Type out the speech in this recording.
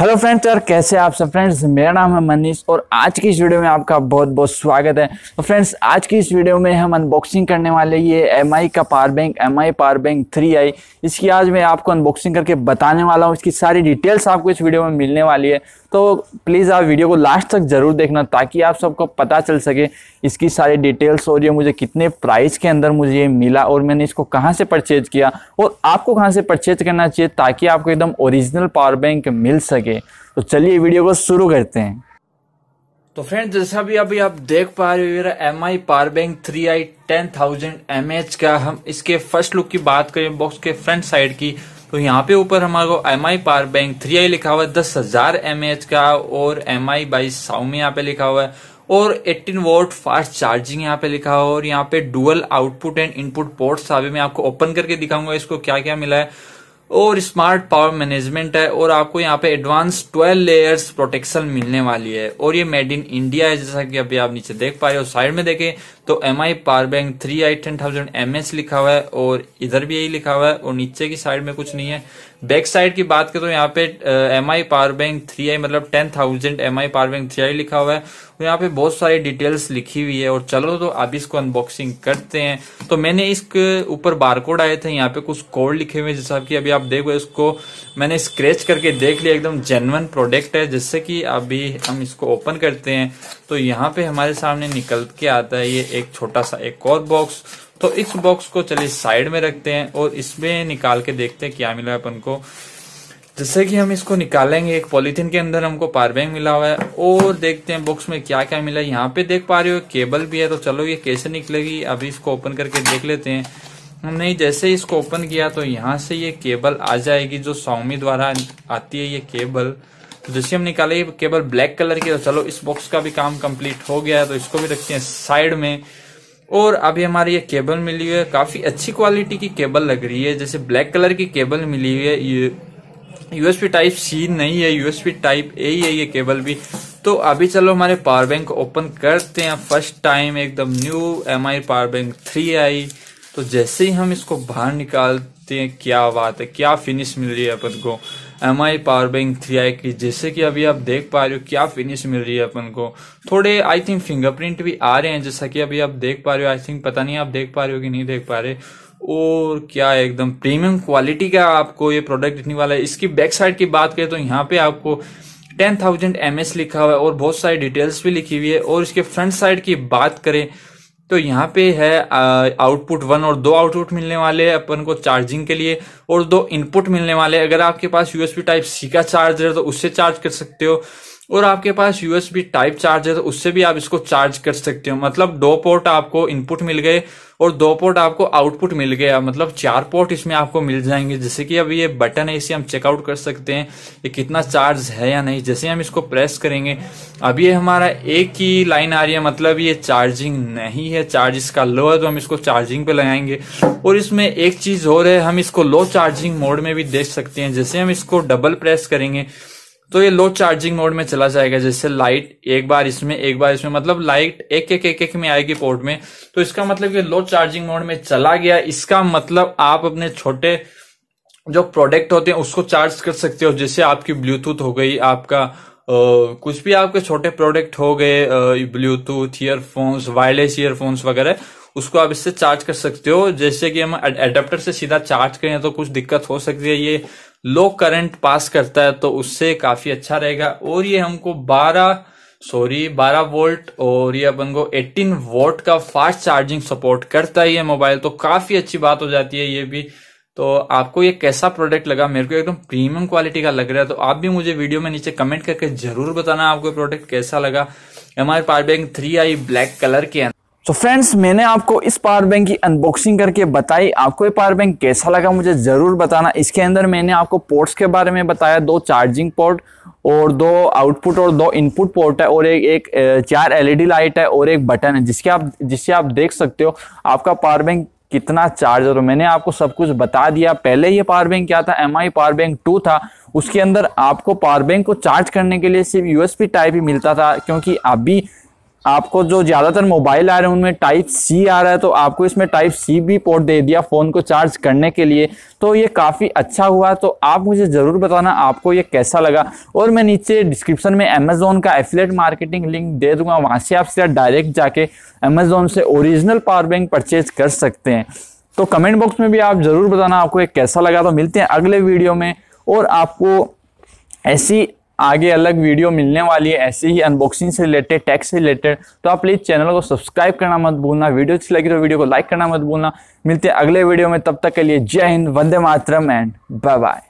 hello friends यार कैसे आप सब फ्रेंड्स मेरा नाम है मनीष और आज की इस वीडियो में आपका बहुत बहुत स्वागत है तो फ्रेंड्स आज की इस वीडियो में हम अनबॉक्सिंग करने वाले ये एम का power bank M I power bank three I इसकी आज मैं आपको अनबॉक्सिंग करके बताने वाला हूँ इसकी सारी डिटेल्स आपको इस वीडियो में मिलने वाली है तो प्लीज़ आप वीडियो को लास्ट तक ज़रूर देखना ताकि आप सबको पता चल सके इसकी सारी डिटेल्स और ये मुझे कितने प्राइस के अंदर मुझे ये मिला और मैंने इसको कहाँ से परचेज किया और आपको कहाँ से परचेज करना चाहिए ताकि आपको एकदम ओरिजिनल पावर बैंक मिल सके सके तो चलिए वीडियो को शुरू करते हैं तो फ्रेंड जैसा भी अभी आप देख पा रहे हो मेरा M I power bank three I ten thousand M H का हम इसके फर्स्ट लुक की बात करें बॉक्स के फ्रंट साइड की तो यहाँ पे ऊपर हमारे M I power bank three I लिखा हुआ है दस हजार एम एच का और एम आई बाई साउमी यहाँ पे लिखा हुआ है और 18 वोल्ट फास्ट चार्जिंग यहाँ पे लिखा है और यहाँ पे dual output and input ports अभी मैं आपको ओपन करके दिखाऊंगा इसको क्या क्या मिला है और स्मार्ट पावर मैनेजमेंट है और आपको यहाँ पे एडवांस 12 लेयर्स प्रोटेक्शन मिलने वाली है और ये मेड इन इंडिया है जैसा कि अभी आप नीचे देख पा रहे हो साइड में देखें तो M I power bank three I ten thousand M लिखा हुआ है और इधर भी यही लिखा हुआ है और नीचे की साइड में कुछ नहीं है बैक साइड की बात करें तो यहाँ पे M I power bank three I मतलब ten thousand M I power bank three I लिखा हुआ है और यहाँ पे बहुत सारी डिटेल्स लिखी हुई है और चलो तो आप इसको अनबॉक्सिंग करते हैं तो मैंने इसके ऊपर बारकोड आए थे यहाँ पे कुछ कोड लिखे हुए जैसा कि अभी आप आप देखो इसको मैंने स्क्रेच करके देख लिया एकदम जेनवन प्रोडक्ट है जिससे कि अभी हम इसको ओपन करते हैं तो यहाँ पे हमारे सामने निकल के आता है ये एक छोटा सा एक और बॉक्स तो इस बॉक्स को चलिए साइड में रखते हैं और इसमें निकाल के देखते हैं क्या मिला है अपन को जैसे कि हम इसको निकालेंगे एक पॉलीथिन के अंदर हमको पावर बैंक मिला हुआ है और देखते हैं बॉक्स में क्या क्या मिला है यहाँ पे देख पा रहे हो केबल भी है तो चलो ये कैसे निकलेगी अभी इसको ओपन करके देख लेते हैं हमने जैसे इसको ओपन किया तो यहाँ से ये केबल आ जाएगी जो सौमी द्वारा आती है ये केबल तो जैसे हम निकाले ये केबल ब्लैक कलर की तो चलो इस बॉक्स का भी काम कंप्लीट हो गया है तो इसको भी रखते हैं साइड में और अभी हमारी ये केबल मिली हुई है काफी अच्छी क्वालिटी की केबल लग रही है जैसे ब्लैक कलर की केबल मिली हुई है ये यूएसपी टाइप सी नहीं है यूएसपी टाइप ए ही है ये केबल भी तो अभी चलो हमारे पावर बैंक ओपन करते हैं फर्स्ट टाइम एकदम new M I power bank three I तो जैसे ही हम इसको बाहर निकालते हैं क्या बात है क्या फिनिश मिल रही है अपन को M I power bank three I की जैसे कि अभी आप देख पा रहे हो क्या फिनिश मिल रही है अपन को थोड़े आई थिंक फिंगरप्रिंट भी आ रहे हैं जैसा कि अभी आप देख पा रहे हो आई थिंक पता नहीं आप देख पा रहे हो कि नहीं देख पा रहे और क्या एकदम प्रीमियम क्वालिटी का आपको ये प्रोडक्ट दिखने वाला है इसकी बैक साइड की बात करें तो यहाँ पे आपको टेन थाउजेंड एम लिखा हुआ है और बहुत सारी डिटेल्स भी लिखी हुई है और इसके फ्रंट साइड की बात करें तो यहाँ पे है आउटपुट वन और दो आउटपुट मिलने वाले हैं अपन को चार्जिंग के लिए और दो इनपुट मिलने वाले अगर आपके पास यूएसबी टाइप सी का चार्जर है तो उससे चार्ज कर सकते हो और आपके पास यूएसबी टाइप चार्जर तो उससे भी आप इसको चार्ज कर सकते हो मतलब दो पोर्ट आपको इनपुट मिल गए और दो पोर्ट आपको आउटपुट मिल गया मतलब चार पोर्ट इसमें आपको मिल जाएंगे जैसे कि अभी ये बटन है इसे हम चेकआउट कर सकते हैं ये कितना चार्ज है या नहीं जैसे हम इसको प्रेस करेंगे अभी ये हमारा एक ही लाइन आ रही है मतलब ये चार्जिंग नहीं है चार्ज इसका लो है तो हम इसको चार्जिंग पे लगाएंगे और इसमें एक चीज और है हम इसको लो चार्जिंग मोड में भी देख सकते हैं जैसे हम इसको डबल प्रेस करेंगे तो ये लो चार्जिंग मोड में चला जाएगा जैसे लाइट एक बार इसमें एक बार इसमें मतलब लाइट एक एक एक एक में आएगी पोर्ट में तो इसका मतलब ये लो चार्जिंग मोड में चला गया इसका मतलब आप अपने छोटे जो प्रोडक्ट होते हैं उसको चार्ज कर सकते हो जैसे आपकी ब्लूटूथ हो गई आपका Uh, कुछ भी आपके छोटे प्रोडक्ट हो गए ब्लूटूथ ईयरफोन्स वायरलेस ईयरफोन्स वगैरह उसको आप इससे चार्ज कर सकते हो जैसे कि हम एडेप्टर से सीधा चार्ज करें तो कुछ दिक्कत हो सकती है ये लो करंट पास करता है तो उससे काफी अच्छा रहेगा और ये हमको 12 सॉरी 12 वोल्ट और ये अपन को 18 वोल्ट का फास्ट चार्जिंग सपोर्ट करता है ये मोबाइल तो काफी अच्छी बात हो जाती है ये भी तो आपको ये कैसा प्रोडक्ट लगा मेरे को एकदम तो प्रीमियम क्वालिटी का लग रहा है तो आप भी मुझे वीडियो में नीचे कमेंट करके जरूर बताना आपको प्रोडक्ट कैसा लगा M R power bank three I black colour के तो फ्रेंड्स मैंने आपको इस पावर बैंक की अनबॉक्सिंग करके बताई आपको ये पावर बैंक कैसा लगा मुझे ज़रूर बताना इसके अंदर मैंने आपको पोर्ट्स के बारे में बताया दो चार्जिंग पोर्ट और दो आउटपुट और दो इनपुट पोर्ट है और एक एक चार एलईडी लाइट है और एक बटन है जिसके आप जिससे आप देख सकते हो आपका पावर बैंक कितना चार्ज हो मैंने आपको सब कुछ बता दिया पहले ये पावर बैंक क्या था M I power bank two था उसके अंदर आपको पावर बैंक को चार्ज करने के लिए सिर्फ यूएसपी टाइप ही मिलता था क्योंकि अभी आपको जो ज्यादातर मोबाइल आ रहे हैं उनमें टाइप सी आ रहा है तो आपको इसमें टाइप सी भी पोर्ट दे दिया फोन को चार्ज करने के लिए तो ये काफी अच्छा हुआ तो आप मुझे जरूर बताना आपको ये कैसा लगा और मैं नीचे डिस्क्रिप्शन में अमेजोन का एफिलेट मार्केटिंग लिंक दे दूंगा वहां से आप सीधा डायरेक्ट जाके अमेजोन से ओरिजिनल पावर बैंक परचेज कर सकते हैं तो कमेंट बॉक्स में भी आप जरूर बताना आपको ये कैसा लगा तो मिलते हैं अगले वीडियो में और आपको ऐसी आगे अलग वीडियो मिलने वाली है ऐसे ही अनबॉक्सिंग से रिलेटेड टैक्स से रिलेटेड तो आप प्लीज़ चैनल को सब्सक्राइब करना मत भूलना वीडियो अच्छी लगी तो वीडियो को लाइक करना मत भूलना मिलते हैं अगले वीडियो में तब तक के लिए जय हिंद वंदे मातरम एंड बाय बाय